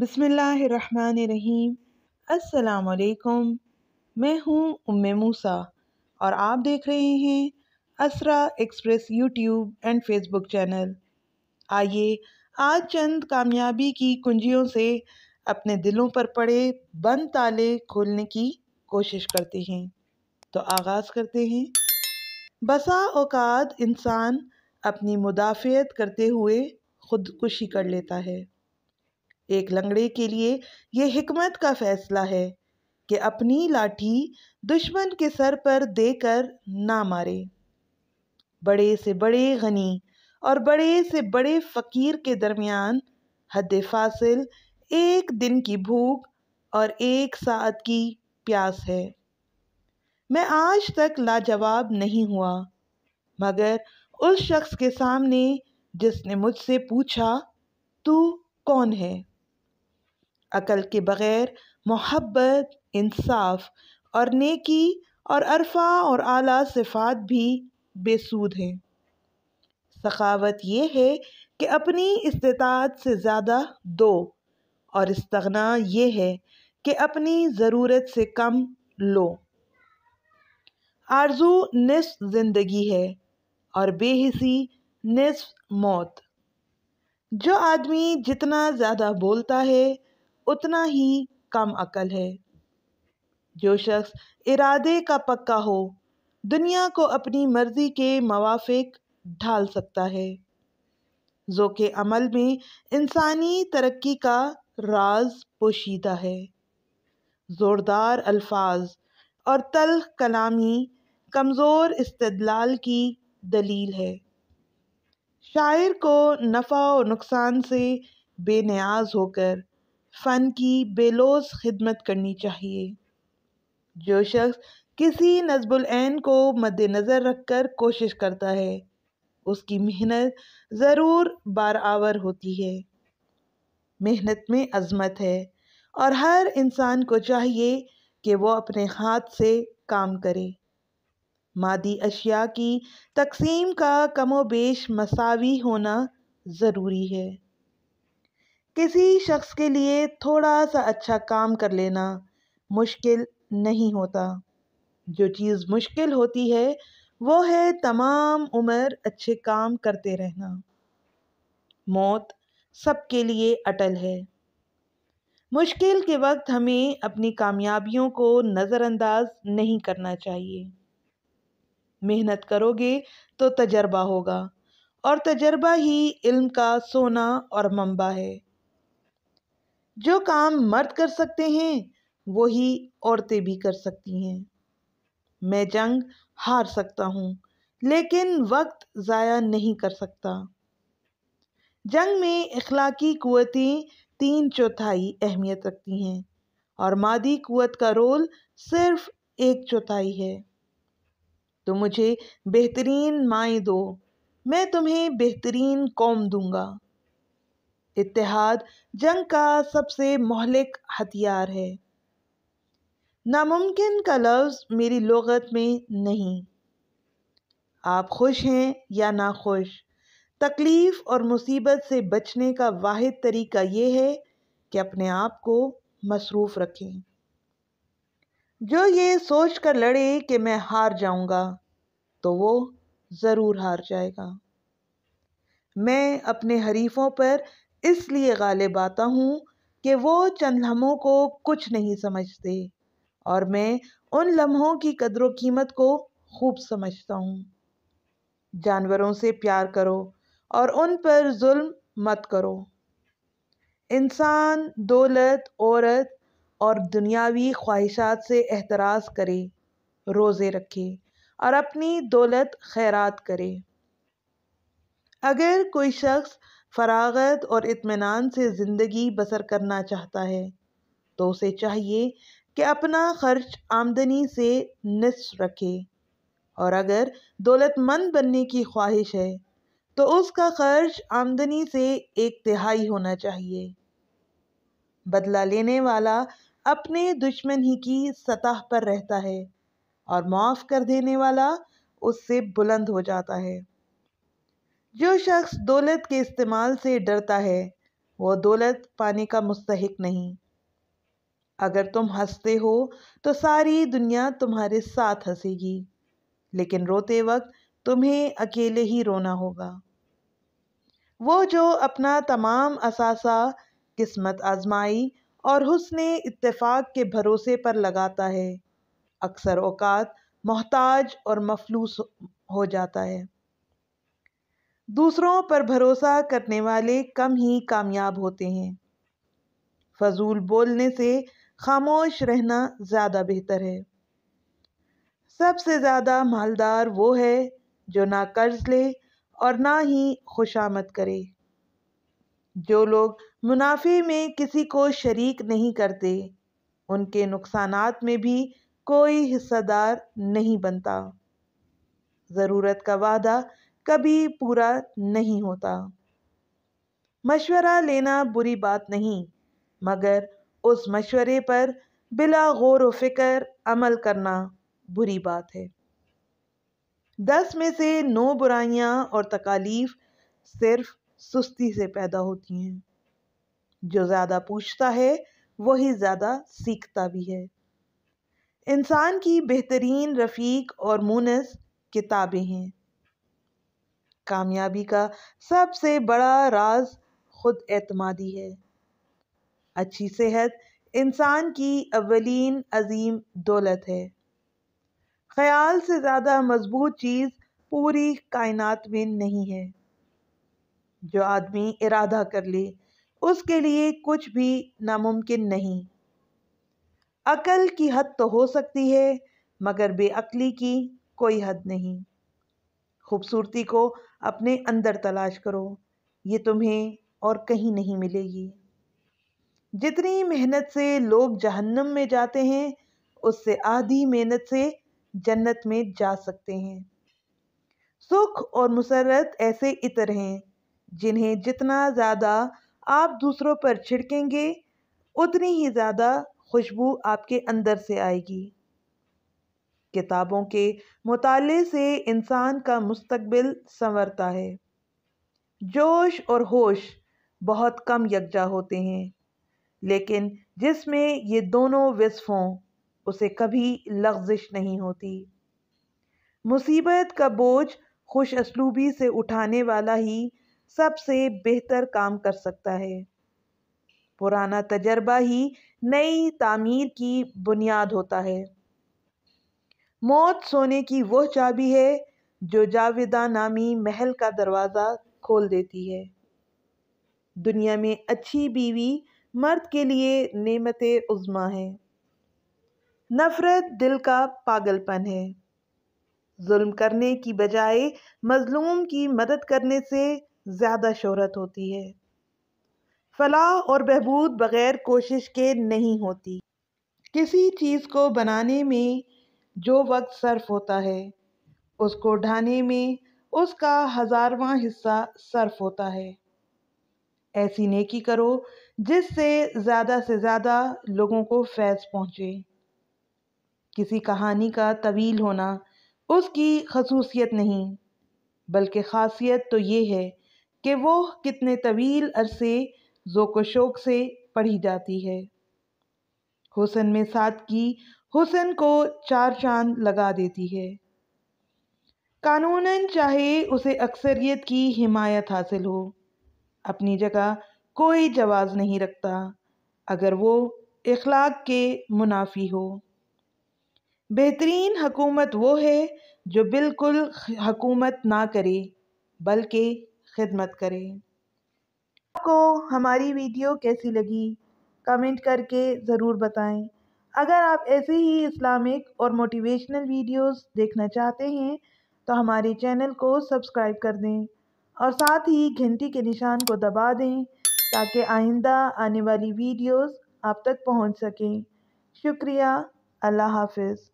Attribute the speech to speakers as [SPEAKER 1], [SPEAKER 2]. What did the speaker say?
[SPEAKER 1] बसमीम् असलकुम मैं हूं उम मूसा और आप देख रहे हैं Asra express YouTube and Facebook channel आइए आज चंद कामयाबी की कुंजियों से अपने दिलों पर पड़े बंद ताले खोलने की कोशिश करते हैं तो आगाज़ करते हैं बसा औकात इंसान अपनी मुदाफ़ियत करते हुए ख़ुदकुशी कर लेता है एक लंगड़े के लिए यह हिकमत का फ़ैसला है कि अपनी लाठी दुश्मन के सर पर देकर ना मारे बड़े से बड़े गनी और बड़े से बड़े फ़कीर के दरमियान हद फासिल एक दिन की भूख और एक साथ की प्यास है मैं आज तक लाजवाब नहीं हुआ मगर उस शख्स के सामने जिसने मुझसे पूछा तू कौन है अकल के बग़ैर मोहब्बत इंसाफ़ और नेकी और अरफा और आला सिफ़ात भी बेसूद हैं सखावत ये है कि अपनी इस्तात से ज़्यादा दो और इस्तना ये है कि अपनी ज़रूरत से कम लो आरजू निसफ ज़िंदगी है और बेहिसी निसफ मौत जो आदमी जितना ज़्यादा बोलता है उतना ही कम अकल है जो शख्स इरादे का पक्का हो दुनिया को अपनी मर्ज़ी के मवाफिक ढाल सकता है जो के अमल में इंसानी तरक्की का राज पोशीदा है ज़ोरदार अल्फाज और तल्ख कलामी कमज़ोर इस्तदलाल की दलील है शायर को नफ़ा और नुकसान से बेनियाज होकर फ़न की बेलोस खिदमत करनी चाहिए जो शख्स किसी नजबुलैन को मद्नज़र रख कर कोशिश करता है उसकी मेहनत ज़रूर बार आवर होती है मेहनत में अजमत है और हर इंसान को चाहिए कि वो अपने हाथ से काम करे मादी अशिया की तकसीम का कमो बेश मसावी होना ज़रूरी है किसी शख्स के लिए थोड़ा सा अच्छा काम कर लेना मुश्किल नहीं होता जो चीज़ मुश्किल होती है वो है तमाम उम्र अच्छे काम करते रहना मौत सबके लिए अटल है मुश्किल के वक्त हमें अपनी कामयाबियों को नज़रअंदाज नहीं करना चाहिए मेहनत करोगे तो तजर्बा होगा और तजर्बा ही इल्म का सोना और मम्बा है जो काम मर्द कर सकते हैं वही औरतें भी कर सकती हैं मैं जंग हार सकता हूँ लेकिन वक्त ज़ाया नहीं कर सकता जंग में अखलाकी क़वतें तीन चौथाई अहमियत रखती हैं और मादी क़वत का रोल सिर्फ एक चौथाई है तो मुझे बेहतरीन माएँ दो मैं तुम्हें बेहतरीन कौम दूंगा इतिहाद जंग का सबसे मोहलिक हथियार है नामुमकिन का लफ्ज़ मेरी लगत में नहीं आप खुश हैं या ना खुश तकलीफ़ और मुसीबत से बचने का वाद तरीका ये है कि अपने आप को मसरूफ़ रखें जो ये सोच कर लड़े कि मैं हार जाऊंगा तो वो ज़रूर हार जाएगा मैं अपने हरीफों पर इसलिए गालिब आता हूँ कि वो चंद लम्हों को कुछ नहीं समझते और मैं उन लम्हों की कदर कीमत को खूब समझता हूँ जानवरों से प्यार करो और उन पर जुल्म मत करो इंसान दौलत औरत और दुनियावी ख्वाहिशात से एहतराज करे रोज़े रखे और अपनी दौलत खैरात करे अगर कोई शख्स फ़रागत और इत्मीनान से ज़िंदगी बसर करना चाहता है तो उसे चाहिए कि अपना खर्च आमदनी से निस्फ रखे और अगर दौलतमंद बनने की ख्वाहिश है तो उसका खर्च आमदनी से एक तिहाई होना चाहिए बदला लेने वाला अपने दुश्मन ही की सतह पर रहता है और माफ़ कर देने वाला उससे बुलंद हो जाता है जो शख्स दौलत के इस्तेमाल से डरता है वह दौलत पाने का मुस्तक नहीं अगर तुम हंसते हो तो सारी दुनिया तुम्हारे साथ हंसेगी लेकिन रोते वक्त तुम्हें अकेले ही रोना होगा वो जो अपना तमाम असासा किस्मत आजमाई और हुसन इत्तेफाक के भरोसे पर लगाता है अक्सर औकात मोहताज और मफलूस हो जाता है दूसरों पर भरोसा करने वाले कम ही कामयाब होते हैं फजूल बोलने से खामोश रहना ज़्यादा बेहतर है सबसे ज़्यादा मालदार वो है जो ना कर्ज ले और ना ही खुशामद करे जो लोग मुनाफे में किसी को शरीक नहीं करते उनके नुकसान में भी कोई हिस्सेदार नहीं बनता ज़रूरत का वादा कभी पूरा नहीं होता मशवरा लेना बुरी बात नहीं मगर उस मशवरे पर बिला गौर व फिक्र अमल करना बुरी बात है दस में से नौ बुराइयां और तकालीफ सिर्फ सुस्ती से पैदा होती हैं जो ज़्यादा पूछता है वही ज़्यादा सीखता भी है इंसान की बेहतरीन रफ़ीक और मुनस किताबें हैं कामयाबी का सबसे बड़ा राज खुद एतमादी है अच्छी सेहत इंसान की अवलिन अजीम दौलत है ख्याल से ज़्यादा मजबूत चीज़ पूरी कायनात में नहीं है जो आदमी इरादा कर ले उसके लिए कुछ भी नामुमकिन नहीं अकल की हद तो हो सकती है मगर बेअकली की कोई हद नहीं खूबसूरती को अपने अंदर तलाश करो ये तुम्हें और कहीं नहीं मिलेगी जितनी मेहनत से लोग जहन्नम में जाते हैं उससे आधी मेहनत से जन्नत में जा सकते हैं सुख और मुसरत ऐसे इतर हैं जिन्हें जितना ज़्यादा आप दूसरों पर छिड़केंगे उतनी ही ज़्यादा खुशबू आपके अंदर से आएगी किताबों के मुताले से इंसान का मुस्तबिल संवरता है जोश और होश बहुत कम यकजा होते हैं लेकिन जिसमें ये दोनों विसफ हों उसे कभी लफ्जिश नहीं होती मुसीबत का बोझ खुश असलूबी से उठाने वाला ही सबसे बेहतर काम कर सकता है पुराना तजर्बा ही नई तामीर की बुनियाद होता है मौत सोने की वह चाबी है जो जाविदा नामी महल का दरवाज़ा खोल देती है दुनिया में अच्छी बीवी मर्द के लिए नेमत उज़मा है नफ़रत दिल का पागलपन है जुल्म करने की बजाय मज़लूम की मदद करने से ज़्यादा शोहरत होती है फलाह और बहबूद बग़ैर कोशिश के नहीं होती किसी चीज़ को बनाने में जो वक्त सर्फ होता है उसको ढाने में उसका हजारवां हिस्सा सर्फ होता है ऐसी नेकी करो जिससे ज़्यादा से ज़्यादा लोगों को फैज़ पहुंचे किसी कहानी का तवील होना उसकी खसूसियत नहीं बल्कि खासियत तो ये है कि वो कितने तवील अरसे ज़ोक शोक से पढ़ी जाती है हुसन में की हुसन को चार चांद लगा देती है कानूनन चाहे उसे अक्सरियत की हिमायत हासिल हो अपनी जगह कोई जवाज़ नहीं रखता अगर वो इखलाक के मुनाफी हो बेहतरीन हकूमत वो है जो बिल्कुल हकूमत ना करे बल्कि खिदमत करे आपको हमारी वीडियो कैसी लगी कमेंट करके ज़रूर बताएं अगर आप ऐसे ही इस्लामिक और मोटिवेशनल वीडियोस देखना चाहते हैं तो हमारे चैनल को सब्सक्राइब कर दें और साथ ही घंटी के निशान को दबा दें ताकि आइंदा आने वाली वीडियोस आप तक पहुंच सकें शुक्रिया अल्लाह हाफिज़